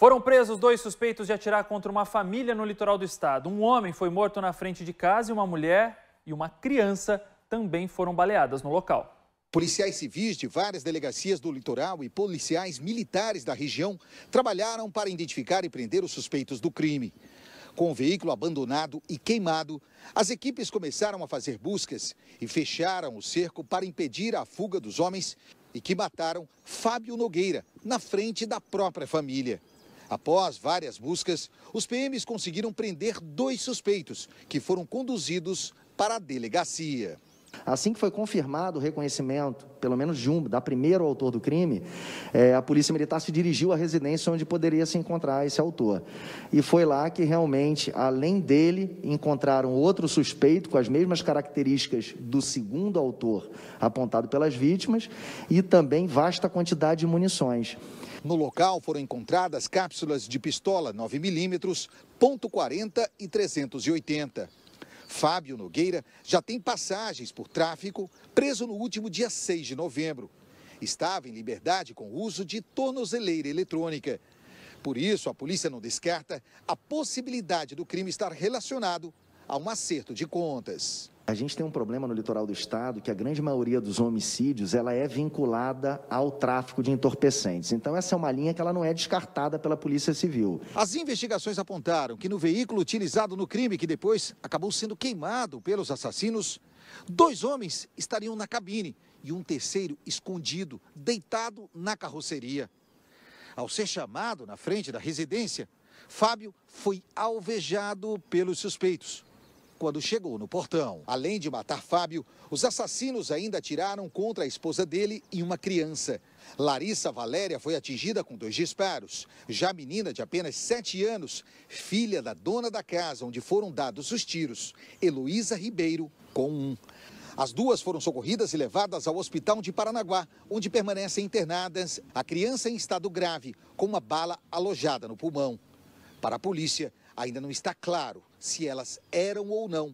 Foram presos dois suspeitos de atirar contra uma família no litoral do estado. Um homem foi morto na frente de casa e uma mulher e uma criança também foram baleadas no local. Policiais civis de várias delegacias do litoral e policiais militares da região trabalharam para identificar e prender os suspeitos do crime. Com o veículo abandonado e queimado, as equipes começaram a fazer buscas e fecharam o cerco para impedir a fuga dos homens e que mataram Fábio Nogueira na frente da própria família. Após várias buscas, os PMs conseguiram prender dois suspeitos, que foram conduzidos para a delegacia. Assim que foi confirmado o reconhecimento, pelo menos de um, da primeiro autor do crime, é, a Polícia Militar se dirigiu à residência onde poderia se encontrar esse autor. E foi lá que realmente, além dele, encontraram outro suspeito com as mesmas características do segundo autor apontado pelas vítimas e também vasta quantidade de munições. No local foram encontradas cápsulas de pistola 9mm, .40 e 380. Fábio Nogueira já tem passagens por tráfico, preso no último dia 6 de novembro. Estava em liberdade com o uso de tornozeleira eletrônica. Por isso, a polícia não descarta a possibilidade do crime estar relacionado a um acerto de contas. A gente tem um problema no litoral do estado que a grande maioria dos homicídios ela é vinculada ao tráfico de entorpecentes. Então essa é uma linha que ela não é descartada pela Polícia Civil. As investigações apontaram que no veículo utilizado no crime que depois acabou sendo queimado pelos assassinos, dois homens estariam na cabine e um terceiro escondido, deitado na carroceria. Ao ser chamado na frente da residência, Fábio foi alvejado pelos suspeitos quando chegou no portão. Além de matar Fábio, os assassinos ainda atiraram contra a esposa dele e uma criança. Larissa Valéria foi atingida com dois disparos. Já a menina de apenas 7 anos, filha da dona da casa onde foram dados os tiros, Heloísa Ribeiro, com um. As duas foram socorridas e levadas ao hospital de Paranaguá, onde permanecem internadas. A criança em estado grave, com uma bala alojada no pulmão. Para a polícia, ainda não está claro se elas eram ou não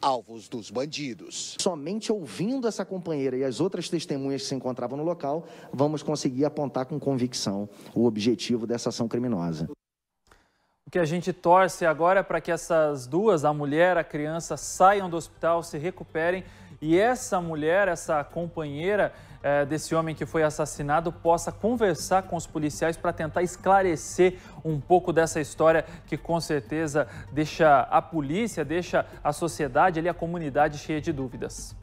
alvos dos bandidos. Somente ouvindo essa companheira e as outras testemunhas que se encontravam no local, vamos conseguir apontar com convicção o objetivo dessa ação criminosa. O que a gente torce agora é para que essas duas, a mulher, a criança, saiam do hospital, se recuperem e essa mulher, essa companheira é, desse homem que foi assassinado, possa conversar com os policiais para tentar esclarecer um pouco dessa história que com certeza deixa a polícia, deixa a sociedade ali, a comunidade cheia de dúvidas.